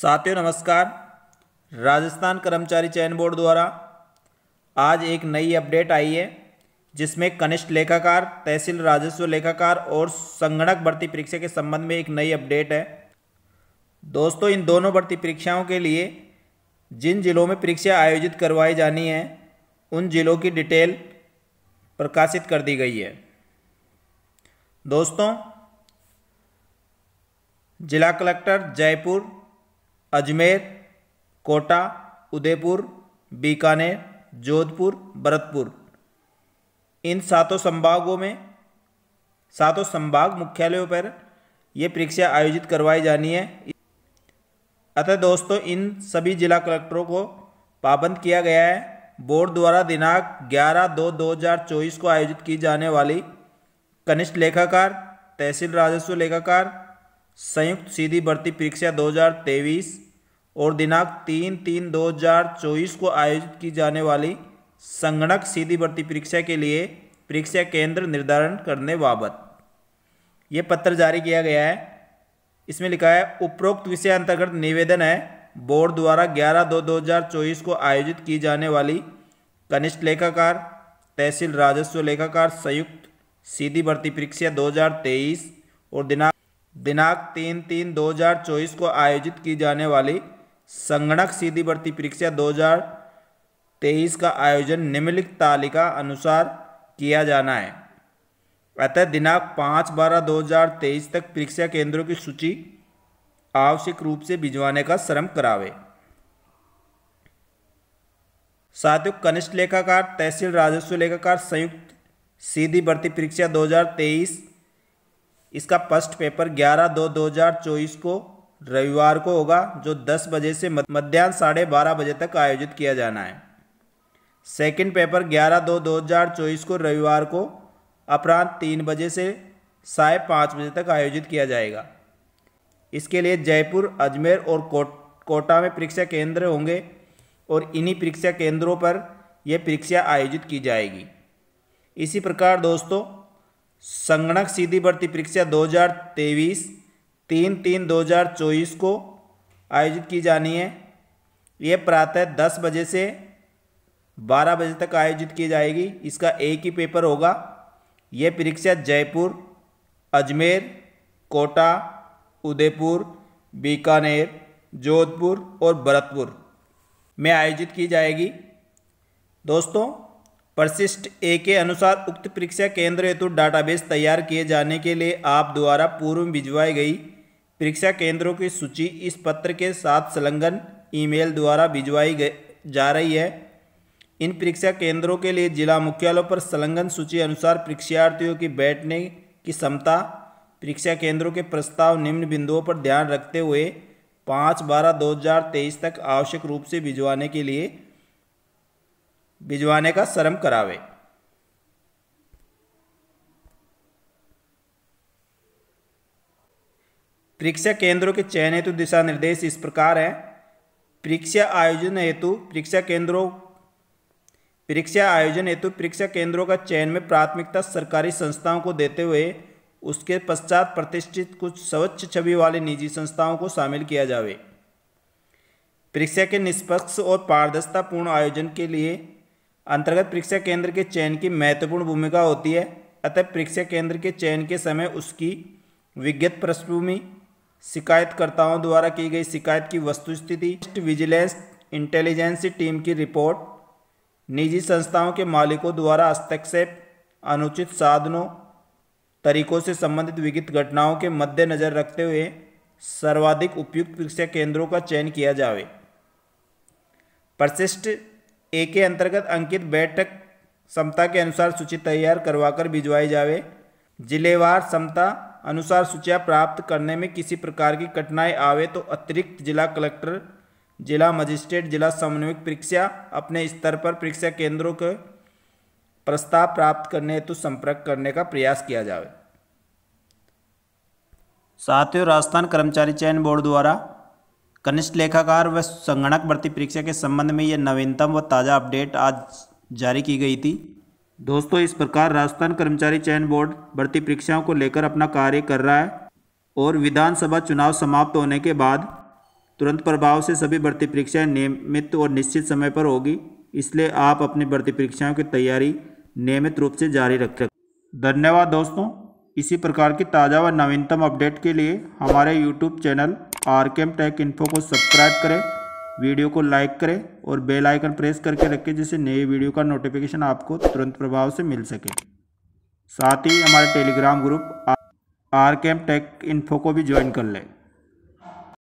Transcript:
साथियों नमस्कार राजस्थान कर्मचारी चयन बोर्ड द्वारा आज एक नई अपडेट आई है जिसमें कनिष्ठ लेखाकार तहसील राजस्व लेखाकार और संगणक भर्ती परीक्षा के संबंध में एक नई अपडेट है दोस्तों इन दोनों भर्ती परीक्षाओं के लिए जिन जिलों में परीक्षा आयोजित करवाई जानी है उन जिलों की डिटेल प्रकाशित कर दी गई है दोस्तों जिला कलेक्टर जयपुर अजमेर कोटा उदयपुर बीकानेर जोधपुर भरतपुर इन सातों संभागों में सातों संभाग मुख्यालयों पर ये परीक्षा आयोजित करवाई जानी है अतः दोस्तों इन सभी जिला कलेक्टरों को पाबंद किया गया है बोर्ड द्वारा दिनांक 11 दो 2024 को आयोजित की जाने वाली कनिष्ठ लेखाकार तहसील राजस्व लेखाकार संयुक्त सीधी भर्ती परीक्षा 2023 और दिनांक तीन तीन 2024 को आयोजित की जाने वाली संगणक सीधी भर्ती परीक्षा के लिए परीक्षा केंद्र निर्धारण करने बाबत ये पत्र जारी किया गया है इसमें लिखा है उपरोक्त विषय अंतर्गत निवेदन है बोर्ड द्वारा 11 दो 2024 को आयोजित की जाने वाली कनिष्ठ लेखाकार तहसील राजस्व लेखाकार संयुक्त सीधी भर्ती परीक्षा 2023 और दिनांक दिनांक तीन तीन दो हजार चौबीस को आयोजित की जाने वाली संगणक सीधी भर्ती परीक्षा दो हजार तेईस का आयोजन निम्नलिखित तालिका अनुसार किया जाना है अतः दिनांक पाँच बारह दो हजार तेईस तक परीक्षा केंद्रों की सूची आवश्यक रूप से भिजवाने का श्रम करावे साथियों कनिष्ठ लेखाकार तहसील राजस्व लेखाकार संयुक्त सीधी भर्ती परीक्षा 2023 इसका फर्स्ट पेपर 11 दो 2024 को रविवार को होगा जो 10 बजे से मध्यान्ह साढ़े बारह बजे तक आयोजित किया जाना है सेकंड पेपर 11 दो 2024 को रविवार को अपरांत तीन बजे से साय पाँच बजे तक आयोजित किया जाएगा इसके लिए जयपुर अजमेर और कोटा में परीक्षा केंद्र होंगे और इन्हीं परीक्षा केंद्रों पर यह परीक्षा आयोजित की जाएगी इसी प्रकार दोस्तों संगणक सीधी भर्ती परीक्षा 2023 तीन तीन 2024 को आयोजित की जानी है ये प्रातः दस बजे से बारह बजे तक आयोजित की जाएगी इसका एक ही पेपर होगा ये परीक्षा जयपुर अजमेर कोटा उदयपुर बीकानेर जोधपुर और भरतपुर में आयोजित की जाएगी दोस्तों परशिष्ट ए के अनुसार उक्त परीक्षा केंद्र हेतु डाटाबेस तैयार किए जाने के लिए आप द्वारा पूर्व भिजवाई गई परीक्षा केंद्रों की सूची इस पत्र के साथ संलग्न ईमेल द्वारा भिजवाई जा रही है इन परीक्षा केंद्रों के लिए जिला मुख्यालयों पर संलग्न सूची अनुसार परीक्षार्थियों की बैठने की क्षमता परीक्षा केंद्रों के प्रस्ताव निम्न बिंदुओं पर ध्यान रखते हुए पाँच बारह दो हजार तेईस तक आवश्यक रूप से भिजवाने के लिए भिजवाने का शर्म करावे परीक्षा केंद्रों के चयन हेतु दिशा निर्देश इस प्रकार हैं परीक्षा आयोजन हेतु परीक्षा केंद्रों परीक्षा आयोजन हेतु परीक्षा केंद्रों का चयन में प्राथमिकता सरकारी संस्थाओं को देते हुए उसके पश्चात प्रतिष्ठित कुछ स्वच्छ छवि वाले निजी संस्थाओं को शामिल किया जावे परीक्षा के निष्पक्ष और पारदर्शितापूर्ण आयोजन के लिए अंतर्गत परीक्षा केंद्र के चयन की महत्वपूर्ण भूमिका होती है अतः परीक्षा केंद्र के चयन के समय उसकी विज्ञत पृष्ठभूमि शिकायतकर्ताओं द्वारा की गई शिकायत की वस्तुस्थिति विजिलेंस इंटेलिजेंस टीम की रिपोर्ट निजी संस्थाओं के मालिकों द्वारा हस्तक्षेप अनुचित साधनों तरीकों से संबंधित विघित घटनाओं के मद्देनजर रखते हुए सर्वाधिक उपयुक्त परीक्षा केंद्रों का चयन किया जावे प्रशिष्ट ए के अंतर्गत अंकित बैठक समता के अनुसार सूची तैयार करवाकर भिजवाई जावे जिलेवार समता अनुसार सूचियाँ प्राप्त करने में किसी प्रकार की कठिनाई आवे तो अतिरिक्त जिला कलेक्टर जिला मजिस्ट्रेट जिला समन्वयक परीक्षा अपने स्तर पर परीक्षा केंद्रों के प्रस्ताव प्राप्त करने हेतु संपर्क करने का प्रयास किया जावे साथियों राजस्थान कर्मचारी चयन बोर्ड द्वारा कनिष्ठ लेखाकार व संगणक भर्ती परीक्षा के संबंध में यह नवीनतम व ताज़ा अपडेट आज जारी की गई थी दोस्तों इस प्रकार राजस्थान कर्मचारी चयन बोर्ड भर्ती परीक्षाओं को लेकर अपना कार्य कर रहा है और विधानसभा चुनाव समाप्त होने के बाद तुरंत प्रभाव से सभी भर्ती परीक्षाएं नियमित और निश्चित समय पर होगी इसलिए आप अपनी भर्ती परीक्षाओं की तैयारी नियमित रूप से जारी रख धन्यवाद दोस्तों इसी प्रकार की ताज़ा व नवीनतम अपडेट के लिए हमारे YouTube channel R M tech info को सब्सक्राइब करें वीडियो को लाइक करें और बेल आइकन प्रेस करके रखें जिससे नए वीडियो का नोटिफिकेशन आपको तुरंत प्रभाव से मिल सके साथ ही हमारे Telegram group R M tech info को भी ज्वाइन कर लें